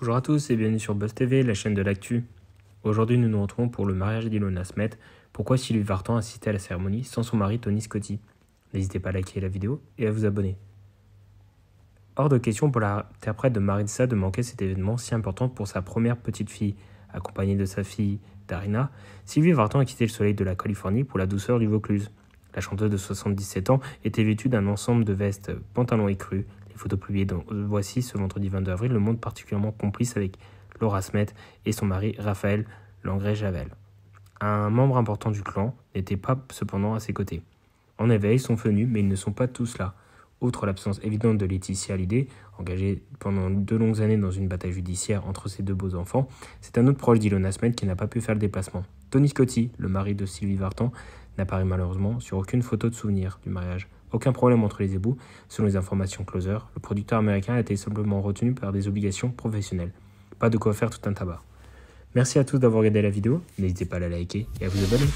Bonjour à tous et bienvenue sur Buzz TV, la chaîne de l'actu. Aujourd'hui, nous nous retrouvons pour le mariage d'Ilona Smet. Pourquoi Sylvie Vartan assistait à la cérémonie sans son mari Tony Scotty N'hésitez pas à liker la vidéo et à vous abonner. Hors de question pour l'interprète de Maritza de manquer cet événement si important pour sa première petite fille. Accompagnée de sa fille Darina, Sylvie Vartan a quitté le soleil de la Californie pour la douceur du Vaucluse. La chanteuse de 77 ans était vêtue d'un ensemble de vestes, pantalons écrus, photos publiées Voici ce vendredi 22 avril le monde particulièrement complice avec Laura Smet et son mari Raphaël Langrée-Javel. Un membre important du clan n'était pas cependant à ses côtés. En éveil, sont venus, mais ils ne sont pas tous là. Outre l'absence évidente de Laetitia Hallyday, engagée pendant deux longues années dans une bataille judiciaire entre ses deux beaux-enfants, c'est un autre proche d'Ilona Smith qui n'a pas pu faire le déplacement. Tony Scotti, le mari de Sylvie Vartan, n'apparaît malheureusement sur aucune photo de souvenir du mariage. Aucun problème entre les époux. Selon les informations Closer, le producteur américain a été simplement retenu par des obligations professionnelles. Pas de quoi faire tout un tabac. Merci à tous d'avoir regardé la vidéo, n'hésitez pas à la liker et à vous abonner.